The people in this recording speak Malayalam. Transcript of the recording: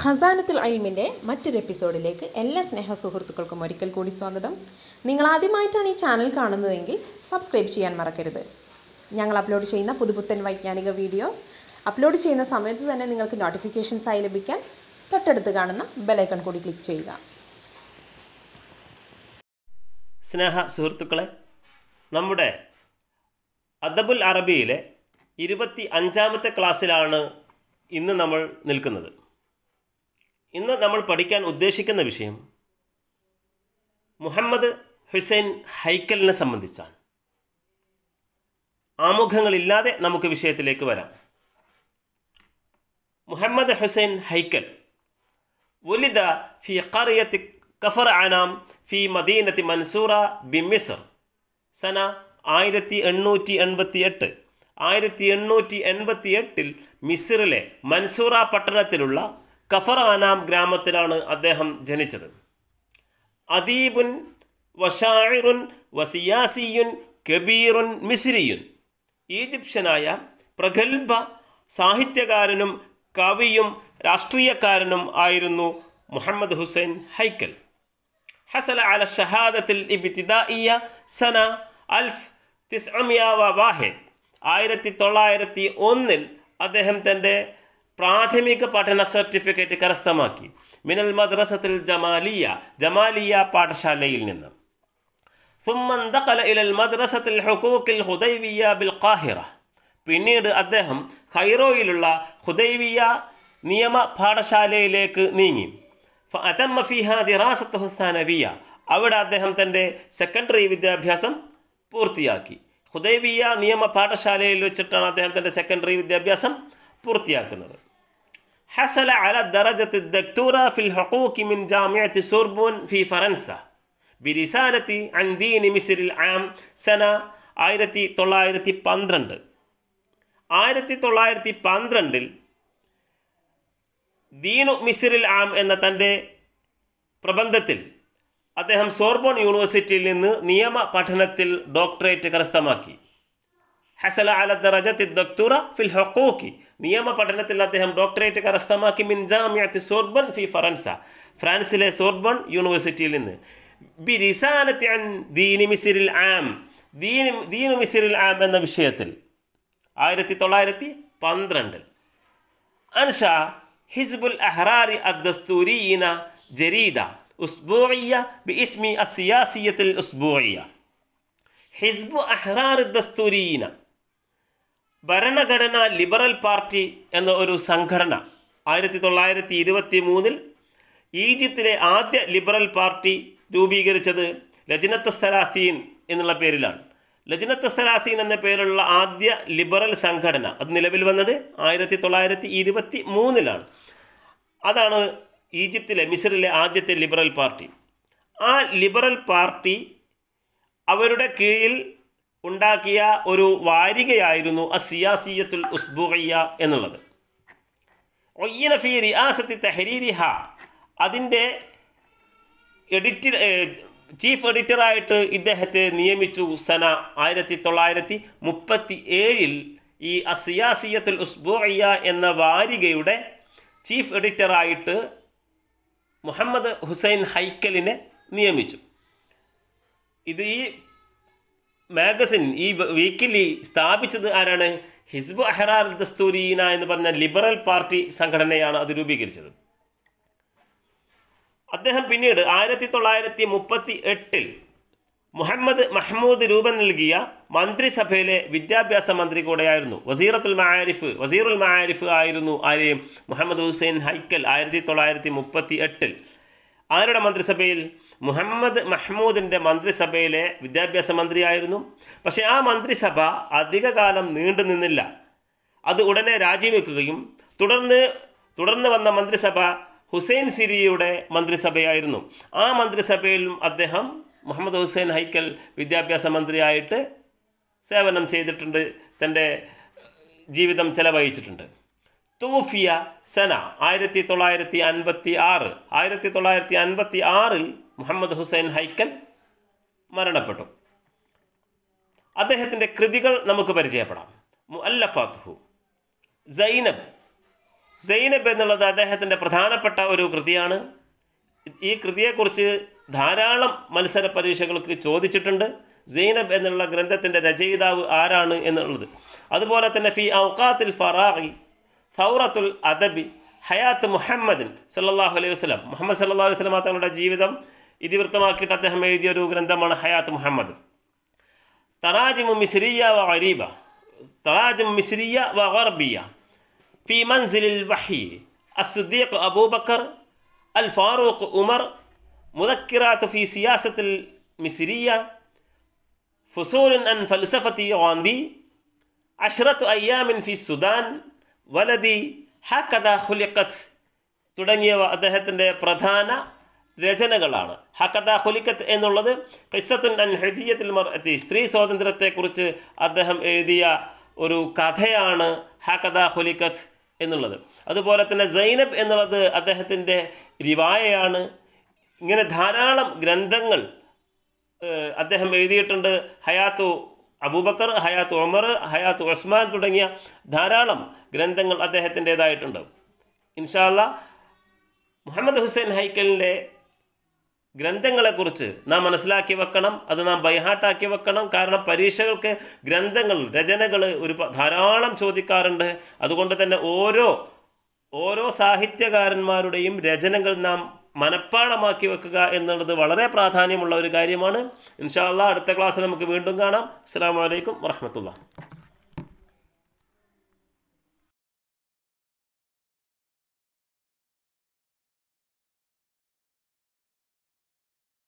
ഖസാനത്തുൽ അൽമിൻ്റെ മറ്റൊരു എപ്പിസോഡിലേക്ക് എല്ലാ സ്നേഹ സുഹൃത്തുക്കൾക്കും ഒരിക്കൽ കൂടി സ്വാഗതം നിങ്ങൾ ആദ്യമായിട്ടാണ് ഈ ചാനൽ കാണുന്നതെങ്കിൽ സബ്സ്ക്രൈബ് ചെയ്യാൻ മറക്കരുത് ഞങ്ങൾ അപ്ലോഡ് ചെയ്യുന്ന പുതുപുത്തൻ വൈജ്ഞാനിക വീഡിയോസ് അപ്ലോഡ് ചെയ്യുന്ന സമയത്ത് തന്നെ നിങ്ങൾക്ക് നോട്ടിഫിക്കേഷൻസായി ലഭിക്കാൻ തൊട്ടടുത്ത് കാണുന്ന ബെലൈക്കൺ കൂടി ക്ലിക്ക് ചെയ്യുക സ്നേഹ സുഹൃത്തുക്കളെ നമ്മുടെ അദബുൽ അറബിയിലെ ഇരുപത്തി അഞ്ചാമത്തെ ക്ലാസ്സിലാണ് ഇന്ന് നമ്മൾ നിൽക്കുന്നത് ഇന്ന് നമ്മൾ പഠിക്കാൻ ഉദ്ദേശിക്കുന്ന വിഷയം മുഹമ്മദ് ഹുസൈൻ ഹൈക്കലിനെ സംബന്ധിച്ചാണ് ആമുഖങ്ങളില്ലാതെ നമുക്ക് വിഷയത്തിലേക്ക് വരാം മുഹമ്മദ് ഹുസൈൻ ഹൈക്കൽ ولد ഫി ഖറിയത്ത് കഫർ ആനാം ഫി മദീനത്തി മൻസൂറ ബി മിസർ സന ആയിരത്തി എണ്ണൂറ്റി എൺപത്തി എട്ട് ആയിരത്തി എണ്ണൂറ്റി എൺപത്തി എട്ടിൽ മിസറിലെ മൻസൂറ പട്ടണത്തിലുള്ള കഫർ ആനാം ഗ്രാമത്തിലാണ് അദ്ദേഹം ജനിച്ചത് അദീബുൻ വഷാഇറുൻ വസിയാസിയുൻ കബീറുൻ മിസ്രിയുൻ ഈജിപ്ഷ്യനായ പ്രഗത്ഭ സാഹിത്യകാരനും കവിയും രാഷ്ട്രീയക്കാരനും ആയിരുന്നു മുഹമ്മദ് ഹുസൈൻ ഹൈക്കൽ ഹസല അല ഷഹാദത്തിൽ ഇബിതിദായ സന അൽഫ് തിസ്അമിയ വാഹിദ് ആയിരത്തി തൊള്ളായിരത്തി ഒന്നിൽ അദ്ദേഹം തൻ്റെ പ്രാഥമിക പഠന സർട്ടിഫിക്കറ്റ് കരസ്ഥമാക്കി മിനൽ മദ്രസത്തിൽ ജമാലിയ ജമാലിയ പാഠശാലയിൽ നിന്ന് പിന്നീട് അദ്ദേഹം ഹൈറോയിലുള്ള ഹുദൈവിയ നിയമ പാഠശാലയിലേക്ക് നീങ്ങി അതമ്മ അവിടെ അദ്ദേഹം തൻ്റെ സെക്കൻഡറി വിദ്യാഭ്യാസം പൂർത്തിയാക്കി ഹുദൈവിയ നിയമ പാഠശാലയിൽ വെച്ചിട്ടാണ് അദ്ദേഹം തൻ്റെ സെക്കൻഡറി വിദ്യാഭ്യാസം പൂർത്തിയാക്കുന്നത് حصل على درجة الدكتوراه في الحقوق من جامعة سوربون في فرنسا برسالة عن دين مصر العام سنة ആയിരത്തി തൊള്ളായിരത്തി പന്ത്രണ്ട് ആയിരത്തി തൊള്ളായിരത്തി പന്ത്രണ്ടിൽ ദീനു മിസിറിൽ ആം എന്ന തൻ്റെ പ്രബന്ധത്തിൽ അദ്ദേഹം സോർബോൺ യൂണിവേഴ്സിറ്റിയിൽ നിന്ന് നിയമ പഠനത്തിൽ ഡോക്ടറേറ്റ് കരസ്ഥമാക്കി ഹസല അല ദറജത്തി ദക്തൂറ ഫിൽ ഹൊക്കോക്കി നിയമ പഠനത്തിൽ അദ്ദേഹം ഡോക്ടറേറ്റ് കരസ്ഥമാക്കി മിൻ ജാമ്യത്തി സോർബൺ ഫി ഫറൻസ ഫ്രാൻസിലെ സോർബൺ യൂണിവേഴ്സിറ്റിയിൽ നിന്ന് ബി റിസാലത്തി ദീനി ആം ദീനി ദീനു മിസിരിൽ ആം എന്ന വിഷയത്തിൽ ആയിരത്തി തൊള്ളായിരത്തി പന്ത്രണ്ടിൽ അൻഷ ഹിസ്ബുൽ അഹ്റാരി അദ്ദസ്തൂരീന ജരീദ ഉസ്ബോയ്യ ബി ഇസ്മി അസിയാസിയത്തിൽ ഉസ്ബോയ്യ ഹിസ്ബു അഹ്റാർ ദസ്തൂരീന ഭരണഘടന ലിബറൽ പാർട്ടി എന്ന ഒരു സംഘടന ആയിരത്തി തൊള്ളായിരത്തി ഇരുപത്തി മൂന്നിൽ ഈജിപ്തിലെ ആദ്യ ലിബറൽ പാർട്ടി രൂപീകരിച്ചത് ലജ്നത്ത് സലാസീൻ എന്നുള്ള പേരിലാണ് ലജ്നത്ത് സലാസീൻ എന്ന പേരുള്ള ആദ്യ ലിബറൽ സംഘടന അത് നിലവിൽ വന്നത് ആയിരത്തി തൊള്ളായിരത്തി ഇരുപത്തി മൂന്നിലാണ് അതാണ് ഈജിപ്തിലെ മിസറിലെ ആദ്യത്തെ ലിബറൽ പാർട്ടി ആ ലിബറൽ പാർട്ടി അവരുടെ കീഴിൽ ഉണ്ടാക്കിയ ഒരു വാരികയായിരുന്നു അസിയാസിയത്തുൽ ഉസ്ബുഖയ്യ എന്നുള്ളത് ഒയ്യനഫി റിയാസത്തി തെഹരീരിഹ അതിൻ്റെ എഡിറ്റർ ചീഫ് എഡിറ്ററായിട്ട് ഇദ്ദേഹത്തെ നിയമിച്ചു സന ആയിരത്തി തൊള്ളായിരത്തി മുപ്പത്തി ഏഴിൽ ഈ അസിയാസിയത്തുൽ ഉസ്ബുഖയ്യ എന്ന വാരികയുടെ ചീഫ് എഡിറ്ററായിട്ട് മുഹമ്മദ് ഹുസൈൻ ഹൈക്കലിനെ നിയമിച്ചു ഇത് ഈ മാഗസിൻ ഈ വീക്കിലി സ്ഥാപിച്ചത് ആരാണ് ഹിസ്ബ് അഹ്റാർ ദസ്തൂരീന എന്ന് പറഞ്ഞ ലിബറൽ പാർട്ടി സംഘടനയാണ് അത് രൂപീകരിച്ചത് അദ്ദേഹം പിന്നീട് ആയിരത്തി തൊള്ളായിരത്തി മുപ്പത്തി എട്ടിൽ മുഹമ്മദ് മഹ്മൂദ് രൂപം നൽകിയ മന്ത്രിസഭയിലെ വിദ്യാഭ്യാസ മന്ത്രി കൂടെയായിരുന്നു വസീറത്തുൽ മാരിഫ് വസീറുൽ മാരിഫ് ആയിരുന്നു ആരെയും മുഹമ്മദ് ഹുസൈൻ ഹൈക്കൽ ആയിരത്തി തൊള്ളായിരത്തി മുപ്പത്തി എട്ടിൽ ആരുടെ മന്ത്രിസഭയിൽ മുഹമ്മദ് മഹ്മൂദിൻ്റെ മന്ത്രിസഭയിലെ വിദ്യാഭ്യാസ മന്ത്രിയായിരുന്നു പക്ഷേ ആ മന്ത്രിസഭ അധികകാലം നീണ്ടു നിന്നില്ല അത് ഉടനെ രാജിവെക്കുകയും തുടർന്ന് തുടർന്ന് വന്ന മന്ത്രിസഭ ഹുസൈൻ സിരിയുടെ മന്ത്രിസഭയായിരുന്നു ആ മന്ത്രിസഭയിലും അദ്ദേഹം മുഹമ്മദ് ഹുസൈൻ ഹൈക്കൽ വിദ്യാഭ്യാസ മന്ത്രിയായിട്ട് സേവനം ചെയ്തിട്ടുണ്ട് തൻ്റെ ജീവിതം ചെലവഴിച്ചിട്ടുണ്ട് തൂഫിയ സന ആയിരത്തി തൊള്ളായിരത്തി അൻപത്തി ആറ് ആയിരത്തി തൊള്ളായിരത്തി അൻപത്തി ആറിൽ മുഹമ്മദ് ഹുസൈൻ ഹൈക്കൽ മരണപ്പെട്ടു അദ്ദേഹത്തിൻ്റെ കൃതികൾ നമുക്ക് പരിചയപ്പെടാം മുഅല്ലഫാത്തുഹു സൈനബ് സൈനബ് എന്നുള്ളത് അദ്ദേഹത്തിൻ്റെ പ്രധാനപ്പെട്ട ഒരു കൃതിയാണ് ഈ കൃതിയെക്കുറിച്ച് ധാരാളം മത്സര പരീക്ഷകൾക്ക് ചോദിച്ചിട്ടുണ്ട് സൈനബ് എന്നുള്ള ഗ്രന്ഥത്തിൻ്റെ രചയിതാവ് ആരാണ് എന്നുള്ളത് അതുപോലെ തന്നെ ഫി ഔക്കാത്തിൽ ഫറാഖി സൗറത്തുൽ അദബി ഹയാത്ത് മുഹമ്മദിൻ സല്ലാഹു അലൈഹി വസ്ലം മുഹമ്മദ് സല്ലാ അലൈഹി വസ്ലം തങ്ങളുടെ ജീവിതം ഇതിവൃത്തമാക്കിയിട്ട് അദ്ദേഹം എഴുതിയ ഒരു ഗ്രന്ഥമാണ് ഹയാത്ത് മുഹമ്മദ് തറാജിമു മിസ്രിയ വ ഗരീബ തറാജിമു മിസ്രിയ വ ഗർബിയ ഫി മൻസിലിൽ വഹി അസുദ്ദീഖ് അബൂബക്കർ അൽ ഫാറൂഖ് ഉമർ മുദക്കിറാത്ത് ഫി സിയാസത്തിൽ മിസ്രിയ فصول عن فلسفة غاندي عشرة أيام في السودان ولدي ഹക്കഥ ഹുലിക്കത്ത് തുടങ്ങിയവ അദ്ദേഹത്തിൻ്റെ പ്രധാന രചനകളാണ് ഹക്കത ഹുലിക്കത്ത് എന്നുള്ളത് ഖിസത്തുൻ അൻ ഹെഡിയത്തിൽ മറത്തി സ്ത്രീ സ്വാതന്ത്ര്യത്തെക്കുറിച്ച് അദ്ദേഹം എഴുതിയ ഒരു കഥയാണ് ഹക്കത ഹുലിക്കത്ത് എന്നുള്ളത് അതുപോലെ തന്നെ സൈനബ് എന്നുള്ളത് അദ്ദേഹത്തിൻ്റെ റിവായയാണ് ഇങ്ങനെ ധാരാളം ഗ്രന്ഥങ്ങൾ അദ്ദേഹം എഴുതിയിട്ടുണ്ട് ഹയാത്തു അബൂബക്കർ ഹയാത്തു ഉമർ ഹയാത്തു ഉസ്മാൻ തുടങ്ങിയ ധാരാളം ഗ്രന്ഥങ്ങൾ അദ്ദേഹത്തിൻ്റെതായിട്ടുണ്ട് ഇൻഷാല്ല മുഹമ്മദ് ഹുസൈൻ ഹൈക്കലിൻ്റെ ഗ്രന്ഥങ്ങളെക്കുറിച്ച് നാം മനസ്സിലാക്കി വെക്കണം അത് നാം ബൈഹാട്ടാക്കി വെക്കണം കാരണം പരീക്ഷകൾക്ക് ഗ്രന്ഥങ്ങൾ രചനകൾ ഒരു ധാരാളം ചോദിക്കാറുണ്ട് അതുകൊണ്ട് തന്നെ ഓരോ ഓരോ സാഹിത്യകാരന്മാരുടെയും രചനകൾ നാം മനഃപ്പാടമാക്കി വെക്കുക എന്നുള്ളത് വളരെ പ്രാധാന്യമുള്ള ഒരു കാര്യമാണ് ഇൻഷാ അടുത്ത ക്ലാസ്സിൽ നമുക്ക് വീണ്ടും കാണാം അസ്സാം വലൈക്കും വർഹമത്തുള്ള